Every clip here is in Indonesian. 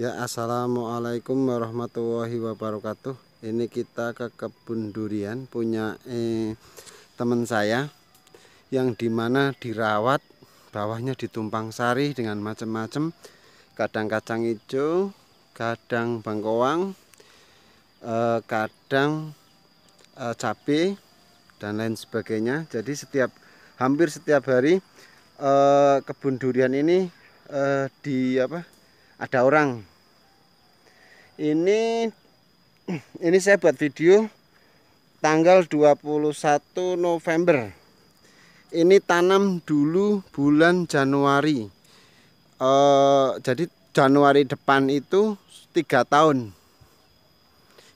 Ya assalamualaikum warahmatullahi wabarakatuh Ini kita ke kebun durian punya eh, teman saya Yang dimana dirawat bawahnya ditumpang sari dengan macam-macam Kadang kacang hijau, kadang bangkoang, eh, kadang eh, cabai dan lain sebagainya Jadi setiap hampir setiap hari eh, kebun durian ini eh, di apa ada orang ini ini saya buat video tanggal 21 November ini tanam dulu bulan Januari e, jadi Januari depan itu tiga tahun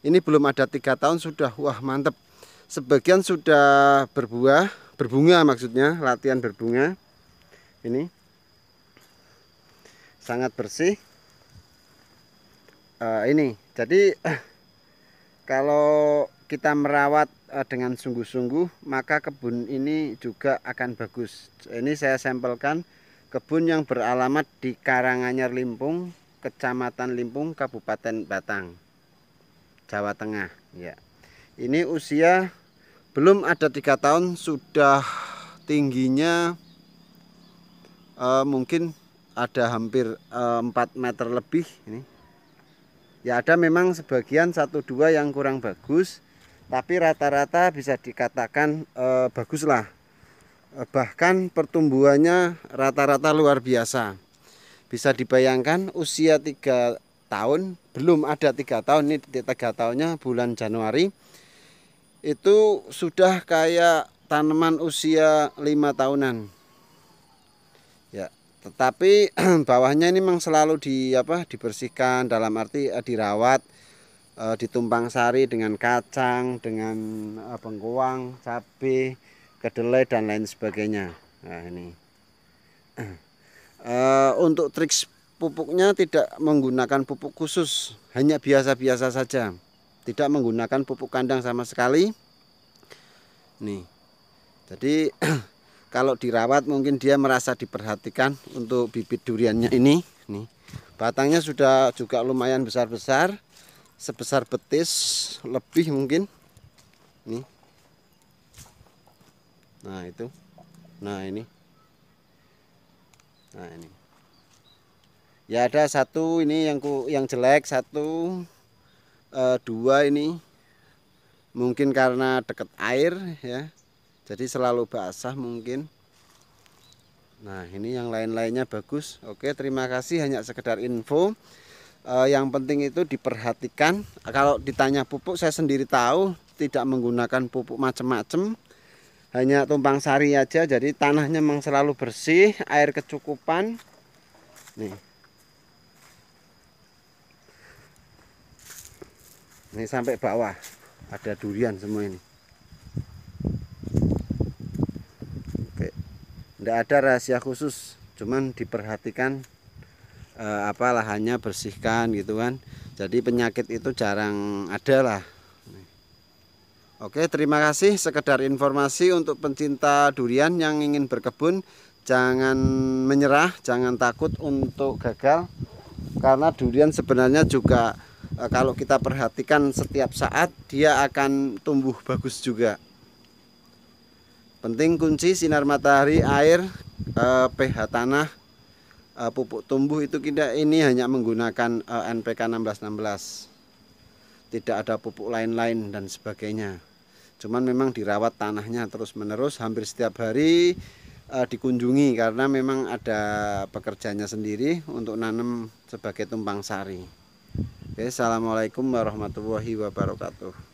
ini belum ada tiga tahun sudah wah mantep sebagian sudah berbuah berbunga maksudnya latihan berbunga ini sangat bersih uh, ini jadi uh, kalau kita merawat uh, dengan sungguh-sungguh maka kebun ini juga akan bagus ini saya sampelkan kebun yang beralamat di Karanganyar Limpung Kecamatan Limpung Kabupaten Batang Jawa Tengah ya ini usia belum ada tiga tahun sudah tingginya uh, mungkin ada hampir uh, 4 meter lebih ini Ya ada memang sebagian satu dua yang kurang bagus, tapi rata-rata bisa dikatakan bagus eh, baguslah. Eh, bahkan pertumbuhannya rata-rata luar biasa. Bisa dibayangkan usia tiga tahun belum ada tiga tahun ini tiga tahunnya bulan Januari itu sudah kayak tanaman usia lima tahunan tetapi bawahnya ini memang selalu di apa dibersihkan dalam arti eh, dirawat eh, ditumpang sari dengan kacang dengan eh, bengkoang cabai kedelai dan lain sebagainya nah ini eh, untuk trik pupuknya tidak menggunakan pupuk khusus hanya biasa-biasa saja tidak menggunakan pupuk kandang sama sekali nih jadi kalau dirawat mungkin dia merasa diperhatikan untuk bibit duriannya ini. Nih, batangnya sudah juga lumayan besar-besar, sebesar betis lebih mungkin. Nih. Nah, itu. Nah, ini. Nah, ini. Ya ada satu ini yang ku, yang jelek, satu e, dua ini. Mungkin karena deket air ya jadi selalu basah mungkin nah ini yang lain-lainnya bagus oke terima kasih hanya sekedar info e, yang penting itu diperhatikan kalau ditanya pupuk saya sendiri tahu tidak menggunakan pupuk macam-macam hanya tumpang sari aja jadi tanahnya memang selalu bersih air kecukupan nih ini sampai bawah ada durian semua ini tidak ada rahasia khusus cuman diperhatikan e, apa lahannya bersihkan gitu kan jadi penyakit itu jarang ada lah Oke terima kasih sekedar informasi untuk pencinta durian yang ingin berkebun jangan menyerah jangan takut untuk gagal karena durian sebenarnya juga eh, kalau kita perhatikan setiap saat dia akan tumbuh bagus juga penting kunci sinar matahari air eh, pH tanah eh, pupuk tumbuh itu tidak ini hanya menggunakan eh, NPK 1616 tidak ada pupuk lain-lain dan sebagainya cuman memang dirawat tanahnya terus-menerus hampir setiap hari eh, dikunjungi karena memang ada pekerjanya sendiri untuk nanam sebagai tumpang sari Oke, Assalamualaikum warahmatullahi wabarakatuh